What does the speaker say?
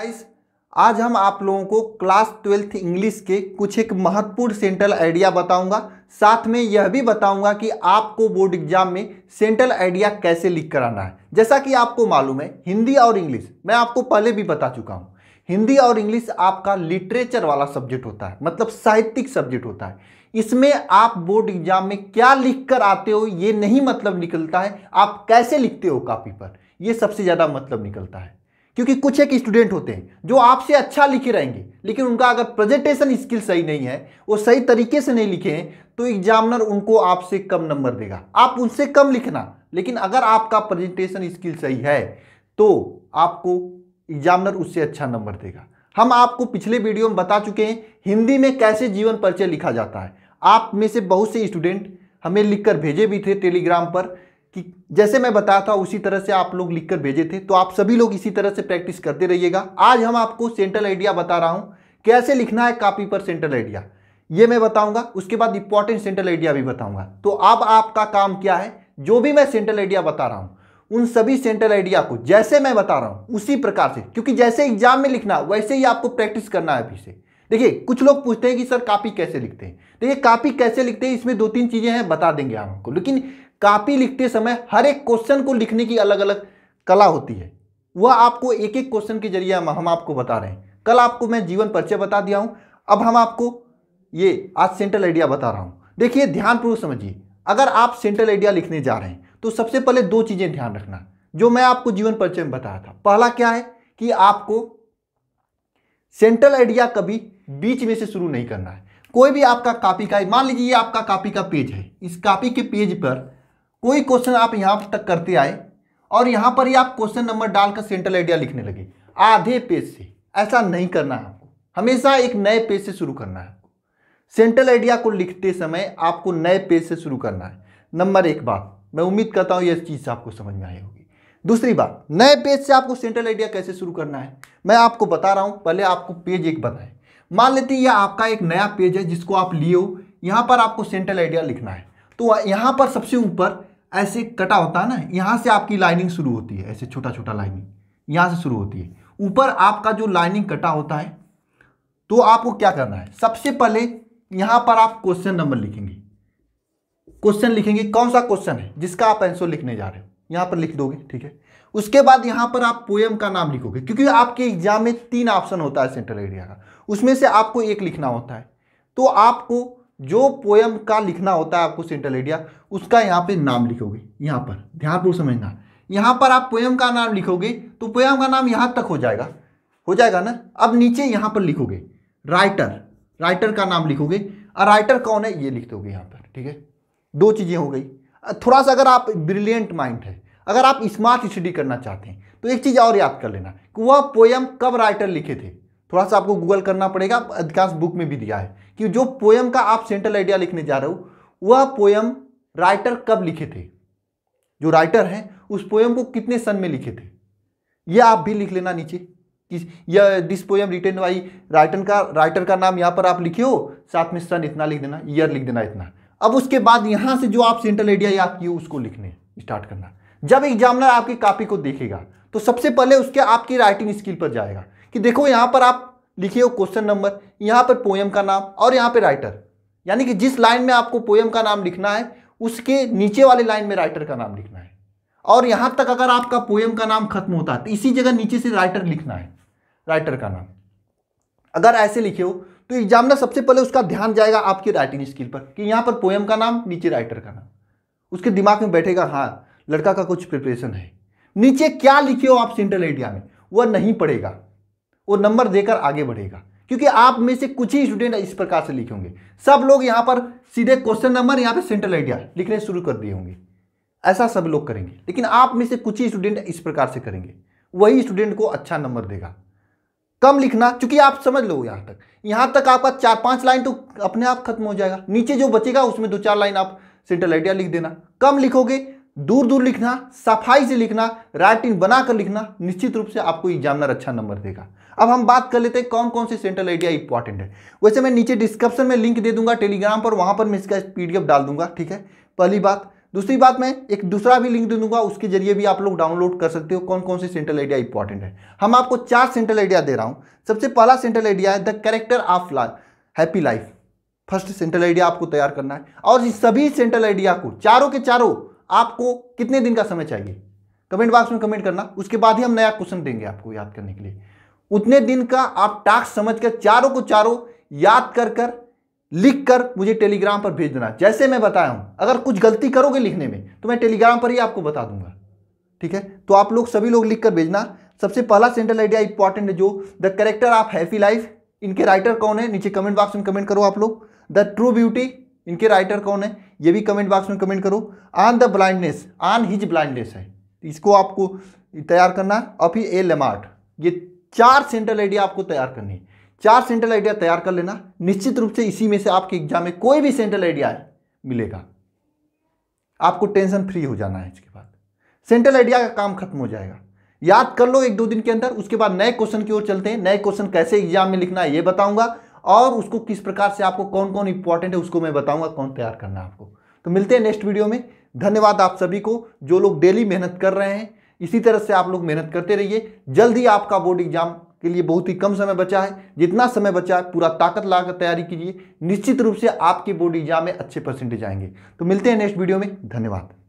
guys आज हम आप लोगों को क्लास ट्वेल्थ इंग्लिश के कुछ एक महत्वपूर्ण सेंट्रल आइडिया बताऊंगा साथ में यह भी बताऊंगा कि आपको बोर्ड एग्जाम में सेंट्रल आइडिया कैसे लीक कराना है जैसा कि आपको मालूम है हिंदी और इंग्लिश मैं आपको पहले भी बता चुका हूँ हिंदी और इंग्लिश आपका लिटरेचर वाला सब्जेक्ट होता है मतलब साहित्यिक सब्जेक्ट होता है इसमें आप बोर्ड एग्जाम में क्या लिख कर आते हो ये नहीं मतलब निकलता है आप कैसे लिखते हो कापी पर ये सबसे ज़्यादा मतलब निकलता है क्योंकि कुछ एक स्टूडेंट होते हैं जो आपसे अच्छा लिखे रहेंगे लेकिन उनका अगर प्रेजेंटेशन स्किल सही नहीं है वो सही तरीके से नहीं लिखे हैं तो एग्जामिनर उनको आपसे कम नंबर देगा आप उनसे कम लिखना लेकिन अगर आपका प्रेजेंटेशन स्किल सही है तो आपको एग्जामिनर उससे अच्छा नंबर देगा हम आपको पिछले वीडियो में बता चुके हैं हिंदी में कैसे जीवन परिचय लिखा जाता है आप में से बहुत से स्टूडेंट हमें लिखकर भेजे भी थे टेलीग्राम पर कि जैसे मैं बताया था उसी तरह से आप लोग लिखकर भेजे थे तो आप सभी लोग इसी तरह से प्रैक्टिस करते रहिएगा आज हम आपको सेंट्रल आइडिया बता रहा हूँ कैसे लिखना है कापी पर सेंट्रल आइडिया ये मैं बताऊंगा उसके बाद इंपॉर्टेंट सेंट्रल आइडिया भी बताऊंगा तो अब आपका काम क्या है जो भी मैं सेंट्रल आइडिया बता रहा हूँ उन सभी सेंट्रल आइडिया को जैसे मैं बता रहा हूँ उसी प्रकार से क्योंकि जैसे एग्जाम में लिखना वैसे ही आपको प्रैक्टिस करना है अभी से देखिए कुछ लोग पूछते हैं कि सर कापी कैसे लिखते हैं देखिए तो कापी कैसे लिखते हैं इसमें दो तीन चीज़ें हैं बता देंगे आपको लेकिन कापी लिखते समय हर एक क्वेश्चन को लिखने की अलग अलग कला होती है वह आपको एक एक क्वेश्चन के जरिए हम आपको बता रहे हैं कल आपको मैं जीवन परिचय बता दिया हूं अब हम आपको ये आज सेंट्रल आइडिया बता रहा हूं देखिए ध्यानपूर्वक समझिए अगर आप सेंट्रल आइडिया लिखने जा रहे हैं तो सबसे पहले दो चीज़ें ध्यान रखना जो मैं आपको जीवन परिचय में बताया था पहला क्या है कि आपको सेंट्रल आइडिया कभी बीच में से शुरू नहीं करना है कोई भी आपका कापी का मान लीजिए आपका कापी का पेज है इस कापी के पेज पर कोई क्वेश्चन आप यहाँ तक करते आए और यहाँ पर ही आप क्वेश्चन नंबर डालकर सेंट्रल आइडिया लिखने लगे आधे पेज से ऐसा नहीं करना है आपको हमेशा एक नए पेज से शुरू करना है सेंट्रल आइडिया को लिखते समय आपको नए पेज से शुरू करना है नंबर एक बात मैं उम्मीद करता हूँ यह चीज़ आपको समझ में आई होगी दूसरी बात नए पेज से आपको सेंट्रल आइडिया कैसे शुरू करना है मैं आपको बता रहा हूँ पहले आपको पेज एक बताए मान लेते हैं यह आपका एक नया पेज है जिसको आप लिए हो यहाँ पर आपको सेंट्रल आइडिया लिखना है तो यहाँ पर सबसे ऊपर ऐसे कटा होता है ना यहाँ से आपकी लाइनिंग शुरू होती है ऐसे छोटा छोटा लाइनिंग यहाँ से शुरू होती है ऊपर आपका जो लाइनिंग कटा होता है तो आपको क्या करना है सबसे पहले यहाँ पर आप क्वेश्चन नंबर लिखेंगे क्वेश्चन लिखेंगे कौन सा क्वेश्चन है जिसका आप आंसर लिखने जा रहे हो यहाँ पर लिख दोगे ठीक है उसके बाद यहाँ पर आप पोएम का नाम लिखोगे क्योंकि आपके एग्जाम में तीन ऑप्शन होता है सेंट्रल एरिया का उसमें से आपको एक लिखना होता है तो आपको जो पोयम का लिखना होता है आपको सेंट्रल आइडिया उसका यहाँ पे नाम लिखोगे यहाँ पर ध्यानपूर्वक समझना यहाँ पर आप पोयम का नाम लिखोगे तो पोयम का नाम यहाँ तक हो जाएगा हो जाएगा ना अब नीचे यहाँ पर लिखोगे राइटर राइटर का नाम लिखोगे और राइटर कौन है ये लिख दोगे यहाँ पर ठीक है दो चीज़ें हो गई थोड़ा सा अगर आप ब्रिलियंट माइंड है अगर आप स्मार्ट स्टडी करना चाहते हैं तो एक चीज़ और याद कर लेना कि वह पोयम कब राइटर लिखे थे थोड़ा सा आपको गूगल करना पड़ेगा अधिकांश बुक में भी दिया है कि जो पोयम का आप सेंट्रल आइडिया लिखने जा रहे हो वह पोयम राइटर कब लिखे थे जो राइटर हैं उस पोयम को कितने सन में लिखे थे यह आप भी लिख लेना नीचे या this poem written by writer का राइटर का नाम यहाँ पर आप लिखे हो साथ में सन इतना लिख देना ईयर लिख देना इतना अब उसके बाद यहाँ से जो आप सेंट्रल आइडिया याद किए उसको लिखने स्टार्ट करना जब एग्जामिनर आपकी कॉपी को देखेगा तो सबसे पहले उसके आपकी राइटिंग स्किल पर जाएगा कि देखो यहाँ पर आप लिखिए क्वेश्चन नंबर यहाँ पर पोएम का नाम और यहाँ पे राइटर यानी कि जिस लाइन में आपको पोएम का नाम लिखना है उसके नीचे वाले लाइन में राइटर का नाम लिखना है और यहाँ तक अगर आपका पोएम का नाम खत्म होता है तो इसी जगह नीचे से राइटर लिखना है राइटर का नाम अगर ऐसे लिखे हो तो एग्जामिनर सबसे पहले उसका ध्यान जाएगा आपकी राइटिंग स्किल पर कि यहाँ पर पोएम का नाम नीचे राइटर का नाम उसके दिमाग में बैठेगा हाँ लड़का का कुछ प्रिपरेशन है नीचे क्या लिखे हो आप सेंट्रल एरिया में वह नहीं पड़ेगा वो नंबर देकर आगे बढ़ेगा क्योंकि आप में से कुछ ही स्टूडेंट इस प्रकार से लिखे होंगे सब लोग यहाँ पर सीधे क्वेश्चन नंबर यहाँ पे सेंट्रल आइडिया लिखने शुरू कर दिए होंगे ऐसा सब लोग करेंगे लेकिन आप में से कुछ ही स्टूडेंट इस प्रकार से करेंगे वही स्टूडेंट को अच्छा नंबर देगा कम लिखना चूंकि आप समझ लो यहाँ तक यहाँ तक आपका चार पांच लाइन तो अपने आप खत्म हो जाएगा नीचे जो बचेगा उसमें दो चार लाइन आप सेंट्रल आइडिया लिख देना कम लिखोगे दूर दूर लिखना सफाई से लिखना राइटिंग बनाकर लिखना निश्चित रूप से आपको एग्जामिनर अच्छा नंबर देगा अब हम बात कर लेते हैं कौन कौन से सेंट्रल आइडिया इंपॉर्टेंट है वैसे मैं नीचे डिस्क्रिप्शन में लिंक दे दूंगा टेलीग्राम पर वहां पर मैं इसका पीडीएफ डाल दूंगा ठीक है पहली बात दूसरी बात मैं एक दूसरा भी लिंक दे दूंगा उसके जरिए भी आप लोग डाउनलोड कर सकते हो कौन कौन से सेंट्रल आइडिया इंपॉर्टेंट है हम आपको चार सेंट्रल आइडिया दे रहा हूँ सबसे पहला सेंट्रल आइडिया है the character of life happy life first central idea आपको तैयार करना है और इस सभी सेंट्रल आइडिया को चारों के चारों आपको कितने दिन का समय चाहिए कमेंट बॉक्स में कमेंट करना उसके बाद ही हम नया क्वेश्चन देंगे आपको याद करने के लिए उतने दिन का आप टास्क समझकर चारों को चारों याद कर कर लिख कर मुझे टेलीग्राम पर भेज देना जैसे मैं बताया हूं अगर कुछ गलती करोगे लिखने में तो मैं टेलीग्राम पर ही आपको बता दूंगा ठीक है तो आप लोग सभी लोग लिख कर भेजना सबसे पहला सेंट्रल आइडिया इंपॉर्टेंट है जो the character of happy life इनके राइटर कौन है नीचे कमेंट बॉक्स में कमेंट करो आप लोग द ट्रू ब्यूटी इनके राइटर कौन है ये भी कमेंट बॉक्स में कमेंट करो on the blindness on his blindness है इसको आपको तैयार करना और ए लेमार्ट ये चार सेंट्रल आइडिया आपको तैयार करनी है चार सेंट्रल आइडिया तैयार कर लेना निश्चित रूप से इसी में से आपके एग्जाम में कोई भी सेंट्रल आइडिया मिलेगा आपको टेंशन फ्री हो जाना है इसके बाद सेंट्रल आइडिया का काम खत्म हो जाएगा याद कर लो एक दो दिन के अंदर उसके बाद नए क्वेश्चन की ओर चलते हैं नए क्वेश्चन कैसे एग्जाम में लिखना है ये बताऊंगा और उसको किस प्रकार से आपको कौन कौन इंपॉर्टेंट है उसको मैं बताऊंगा कौन तैयार करना है आपको तो मिलते हैं नेक्स्ट वीडियो में धन्यवाद आप सभी को जो लोग डेली मेहनत कर रहे हैं इसी तरह से आप लोग मेहनत करते रहिए जल्द ही आपका बोर्ड एग्जाम के लिए बहुत ही कम समय बचा है जितना समय बचा है पूरा ताकत लाकर तैयारी कीजिए निश्चित रूप से आपके बोर्ड एग्जाम में अच्छे परसेंटेज आएंगे तो मिलते हैं नेक्स्ट वीडियो में धन्यवाद